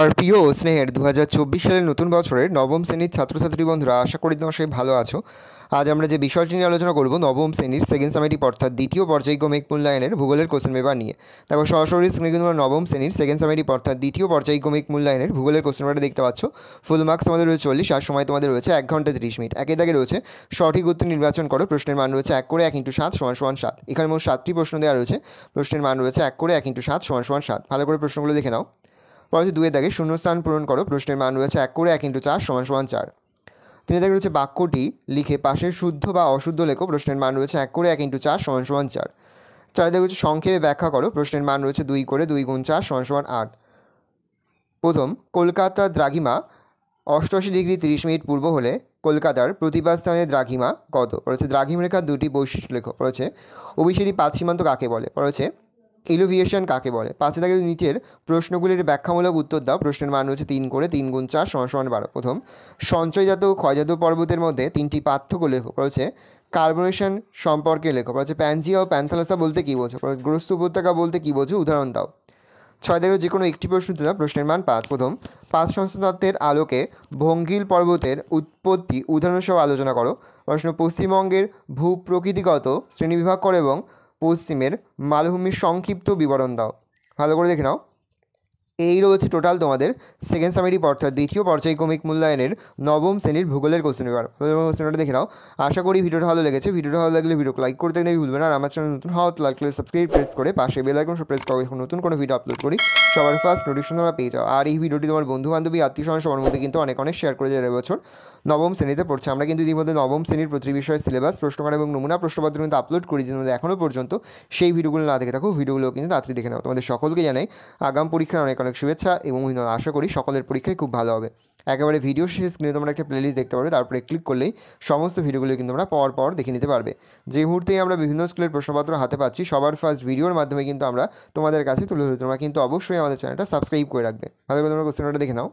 আমার প্রিয় স্নেহের দু সালের নতুন বছরের নবম শ্রেণীর ছাত্রছাত্রী বন্ধুরা আশা করি তোমার সবাই ভালো আছো আজ আমরা যে বিষয়টি নিয়ে আলোচনা করব নবম শ্রেণীর সেকেন্ড সেমেটিভ অর্থাৎ দ্বিতীয় পর্যায়ক্রমিক মূল্যায়নের ভূগোলের কোশ্চেন পেপার নিয়ে দেখো সরাসরি স্ক্রিনে তোমার নবম শ্রেণীর সেকেন্ড সেমেটিভ অর্থাৎ দ্বিতীয় পর্যায়ক্রমিক মূল্যায়নের ভূগোলের কোশ্চেন পেপারটা দেখতে পাচ্ছ ফুল মার্কস আমাদের রয়েছে চল্লিশ আর সময় তোমাদের রয়েছে এক ঘন্টা তিরিশ মিনিট একই দাগে রয়েছে সঠিক উত্তর নির্বাচন করো প্রশ্নের মান রয়েছে এক করে এক ইন্টু সাত সমান সমান সাত এখানে মোট সাতটি প্রশ্ন দেওয়া রয়েছে প্রশ্নের মান রয়েছে এক করে এক ইন্টু সাত সমান সমান সাত ভালো করে প্রশ্নগুলো দেখে নাও পরবর্তী দুয়ে দাগে শূন্যস্থান পূরণ করো প্রশ্নের মান রয়েছে এক করে এক ইন্টু চার সমান সমান চার তিনে দাগে রয়েছে বাক্যটি লিখে পাশের শুদ্ধ বা অশুদ্ধ লেখো প্রশ্নের মান রয়েছে এক করে এক ইন্টু চার সমান সমান চার চারে দাগে রয়েছে সংক্ষেপে ব্যাখ্যা করো প্রশ্নের মান রয়েছে দুই করে দুই গুণ চার সমান সমান আট প্রথম কলকাতা দ্রাঘিমা অষ্টআশি ডিগ্রি তিরিশ মিনিট পূর্ব হলে কলকাতার প্রতিভা স্থানে দ্রাঘিমা কত পড়েছে দ্রাঘিম রেখার দুটি বৈশিষ্ট্য লেখো পড়েছে ওবিসিডি পাঁচ সীমান্ত কাকে বলে পড়েছে এলোভিয়েশন কাকে বলে পাঁচে থাকে নিচের প্রশ্নগুলির ব্যাখ্যামূলক উত্তর দাও প্রশ্নের মান হচ্ছে তিন করে তিন গুণ চার সমান সমান বারো প্রথম সঞ্চয়জাত ও ক্ষয়জাত পর্বতের মধ্যে তিনটি পার্থক্য লেখক রয়েছে কার্বোনেশন সম্পর্কে লেখক রয়েছে প্যানজিয়া ও প্যান্থালাসা বলতে কী বোঝো গ্রস্ত উপত্যকা বলতে কী বোঝো উদাহরণ দাও ছয় দাগের যে কোনো একটি প্রশ্ন উত্তর দাও প্রশ্নের মান পাঁচ প্রথম পাঁচ সংস্থাতত্ত্বের আলোকে ভঙ্গিল পর্বতের উৎপত্তি উদাহরণসহ আলোচনা করো প্রশ্ন পশ্চিমবঙ্গের ভূপ্রকৃতিগত শ্রেণীবিভাগ করো এবং পশ্চিমের মালভূমির সংক্ষিপ্ত বিবরণ দাও ভালো করে দেখে নাও এই রয়েছে টোটাল তোমাদের সেকেন্ড সামেরি অর্থাৎ দ্বিতীয় পর্যায়ক্রমিক মূল্যায়নের নবম শ্রেণীর ভূগোলের কোশ্চেন পেপার কোশ্চেনটা দেখে নাও আশা করি ভিডিওটা ভালো লেগেছে ভিডিওটা ভালো লাগলে ভিডিও লাইক করতে গেলে ভুলবে না আর আমার চ্যানেল নতুন হওয়া লাইক করে সাবস্ক্রাইব প্রেস করে পাশে বেল আইকন প্রেস এখন নতুন কোনো ভিডিও আপলোড করি সবার ফার্স্ট নোটিফিকেশন তোমরা পেয়ে যাও আর এই ভিডিওটি তোমার বন্ধু বান্ধবী আত্মীয় সবার মধ্যে কিন্তু অনেক অনেক শেয়ার করে যাবে বছর নবম শ্রেণীতে পড়ছে আমরা কিন্তু ইতিমধ্যে নবম শ্রেণীর প্রতি বিষয়ে সিলেবাস প্রশ্নকার এবং নমুনা প্রশ্নপত্র কিন্তু আপলোড করি যে এখনও পর্যন্ত সেই ভিডিওগুলো না দেখে থাকো ভিডিওগুলো কিন্তু তাড়াতাড়ি দেখে নাও তোমাদের সকলকে জানাই আগাম পরীক্ষার অনেক অনেক অনেক শুভেচ্ছা এবং অভিনন্দন আশা করি সকলের পরীক্ষায় খুব ভালো হবে একেবারে ভিডিও শেষ স্ক্রিনে তোমরা একটা প্লেলিস্ট দেখতে পারবে তারপরে ক্লিক করলেই সমস্ত ভিডিওগুলো কিন্তু আমরা পাওয়ার পর দেখে নিতে পারবে যে মুহূর্তেই আমরা বিভিন্ন স্কুলের প্রশ্নপত্র হাতে পাচ্ছি সবার ফার্স্ট ভিডিওর মাধ্যমে কিন্তু আমরা তোমাদের কাছে তুলে ধরি তোমরা কিন্তু অবশ্যই আমাদের চ্যানেলটা সাবস্ক্রাইব করে রাখবে ভালো করে তোমরা কোশ্চেনটা দেখে নাও